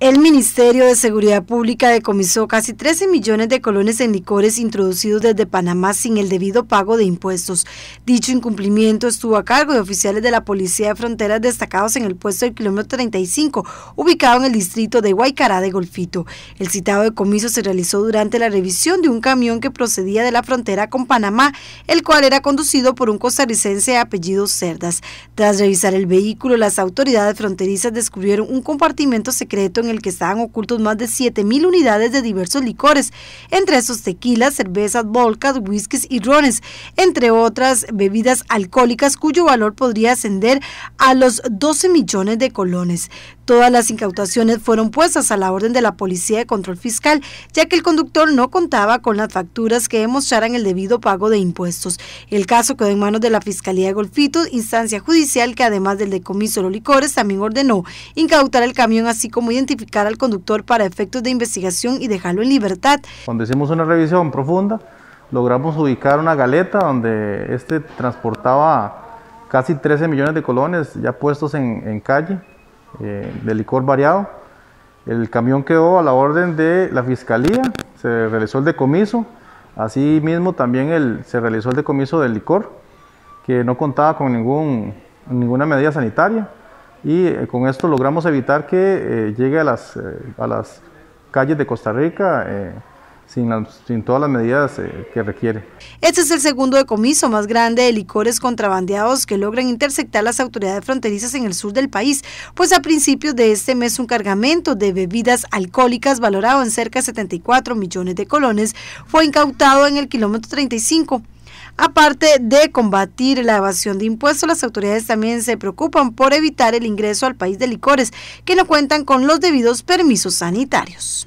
El Ministerio de Seguridad Pública decomisó casi 13 millones de colones en licores introducidos desde Panamá sin el debido pago de impuestos. Dicho incumplimiento estuvo a cargo de oficiales de la Policía de Fronteras destacados en el puesto del kilómetro 35, ubicado en el distrito de Guaycará de Golfito. El citado decomiso se realizó durante la revisión de un camión que procedía de la frontera con Panamá, el cual era conducido por un costarricense de apellido Cerdas. Tras revisar el vehículo, las autoridades fronterizas descubrieron un compartimento secreto en el que estaban ocultos más de 7.000 unidades de diversos licores, entre esos tequilas, cervezas, volcas, whiskies y rones, entre otras bebidas alcohólicas cuyo valor podría ascender a los 12 millones de colones. Todas las incautaciones fueron puestas a la orden de la Policía de Control Fiscal, ya que el conductor no contaba con las facturas que demostraran el debido pago de impuestos. El caso quedó en manos de la Fiscalía de Golfito, instancia judicial que además del decomiso de los licores también ordenó incautar el camión así como identificar al conductor para efectos de investigación y dejarlo en libertad. Cuando hicimos una revisión profunda, logramos ubicar una galeta donde este transportaba casi 13 millones de colones ya puestos en, calle, eh, de licor variado. El camión quedó a la orden de la fiscalía, se realizó el decomiso, así mismo también se realizó el decomiso del licor, que no contaba con ninguna medida sanitaria y eh, con esto logramos evitar que eh, llegue a las, eh, a las calles de Costa Rica. Sin, sin, todas las medidas que requiere. Este es el segundo decomiso más grande de licores contrabandeados que logran interceptar las autoridades fronterizas en el sur del país, pues a principios de este mes un cargamento de bebidas alcohólicas valorado en cerca de 74 millones de colones fue incautado en el kilómetro 35 Aparte de combatir la evasión de impuestos, las autoridades también se preocupan por evitar el ingreso al país de licores que no cuentan con los debidos permisos sanitarios.